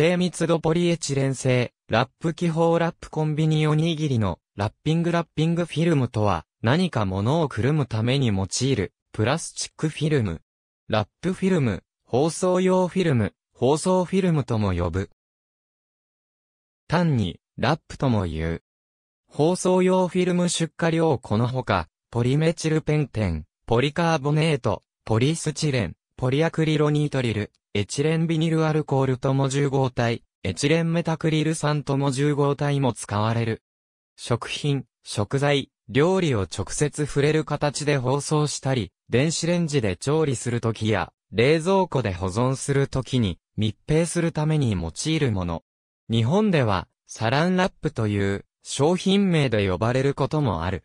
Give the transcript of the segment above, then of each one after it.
低密度ポリエチレン製、ラップ気泡ラップコンビニおにぎりの、ラッピングラッピングフィルムとは、何か物をくるむために用いる、プラスチックフィルム。ラップフィルム、包装用フィルム、包装フィルムとも呼ぶ。単に、ラップとも言う。包装用フィルム出荷量このほか、ポリメチルペンテン、ポリカーボネート、ポリスチレン、ポリアクリロニートリル、エチレンビニルアルコールとも10号体、エチレンメタクリル酸とも10号体も使われる。食品、食材、料理を直接触れる形で包装したり、電子レンジで調理するときや、冷蔵庫で保存するときに密閉するために用いるもの。日本では、サランラップという商品名で呼ばれることもある。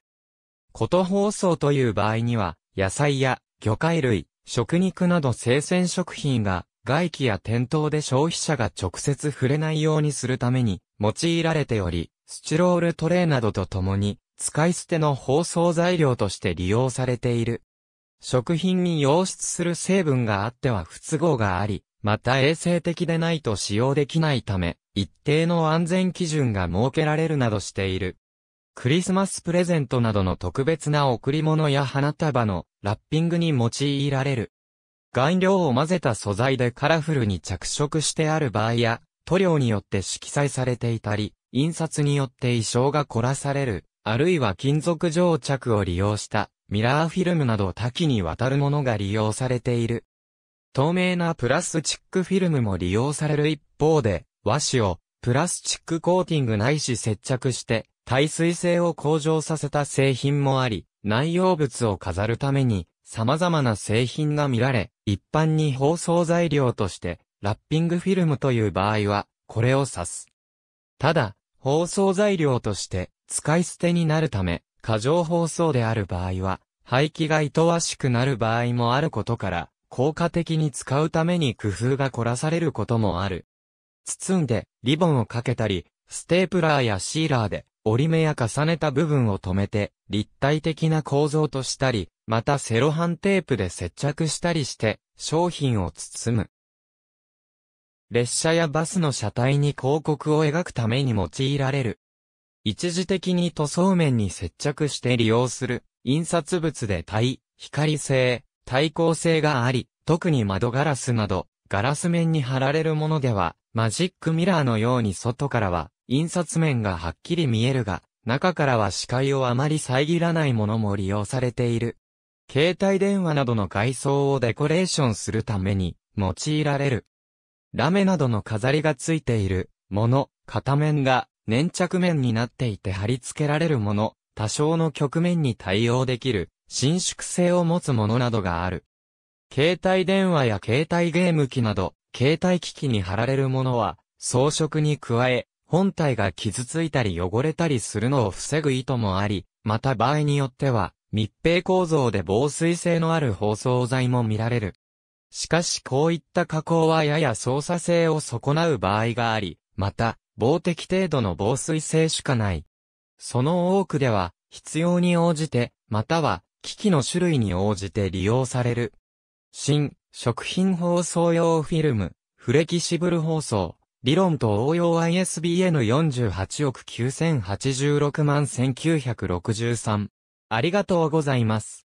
こと包装という場合には、野菜や魚介類、食肉など生鮮食品が外気や店頭で消費者が直接触れないようにするために用いられており、スチロールトレイなどとともに使い捨ての包装材料として利用されている。食品に溶出する成分があっては不都合があり、また衛生的でないと使用できないため、一定の安全基準が設けられるなどしている。クリスマスプレゼントなどの特別な贈り物や花束のラッピングに用いられる。顔料を混ぜた素材でカラフルに着色してある場合や、塗料によって色彩されていたり、印刷によって衣装が凝らされる、あるいは金属蒸着を利用したミラーフィルムなど多岐にわたるものが利用されている。透明なプラスチックフィルムも利用される一方で、和紙をプラスチックコーティングないし接着して耐水性を向上させた製品もあり、内容物を飾るために様々な製品が見られ、一般に包装材料として、ラッピングフィルムという場合は、これを指す。ただ、包装材料として使い捨てになるため、過剰包装である場合は、排気が厭わしくなる場合もあることから、効果的に使うために工夫が凝らされることもある。包んで、リボンをかけたり、ステープラーやシーラーで、折り目や重ねた部分を止めて、立体的な構造としたり、またセロハンテープで接着したりして、商品を包む。列車やバスの車体に広告を描くために用いられる。一時的に塗装面に接着して利用する、印刷物で対、光性、対抗性があり、特に窓ガラスなど、ガラス面に貼られるものでは、マジックミラーのように外からは印刷面がはっきり見えるが、中からは視界をあまり遮らないものも利用されている。携帯電話などの外装をデコレーションするために用いられる。ラメなどの飾りがついているもの、片面が粘着面になっていて貼り付けられるもの、多少の局面に対応できる伸縮性を持つものなどがある。携帯電話や携帯ゲーム機など、携帯機器に貼られるものは装飾に加え、本体が傷ついたり汚れたりするのを防ぐ意図もあり、また場合によっては、密閉構造で防水性のある包装材も見られる。しかしこういった加工はやや操作性を損なう場合があり、また、防滴程度の防水性しかない。その多くでは、必要に応じて、または、機器の種類に応じて利用される。新、食品包装用フィルム、フレキシブル包装、理論と応用 ISBN 48億9086万1963。ありがとうございます。